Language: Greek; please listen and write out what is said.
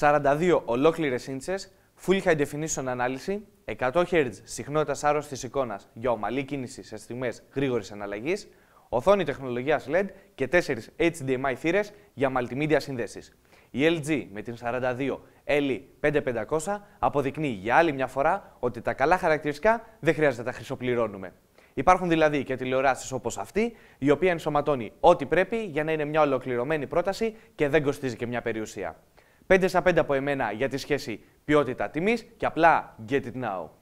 42 ολόκληρες ίντσες, full high definition ανάλυση, 100 Hz συχνότητα άρρωστη εικόνα για ομαλή κίνηση σε στιγμές γρήγορης αναλλαγής, οθόνη τεχνολογίας LED και 4 HDMI θύρες για multimedia συνδέσει. Η LG με την 42 l 5500 e αποδεικνύει για άλλη μια φορά ότι τα καλά χαρακτηριστικά δεν χρειάζεται να τα χρυσοπληρώνουμε. Υπάρχουν δηλαδή και τηλεοράσεις όπως αυτή, η οποία ενσωματώνει ό,τι πρέπει για να είναι μια ολοκληρωμένη πρόταση και δεν κοστίζει και μια περιουσία. 5 στα 5 από εμένα για τη σχέση ποιότητα-τιμής και απλά get it now.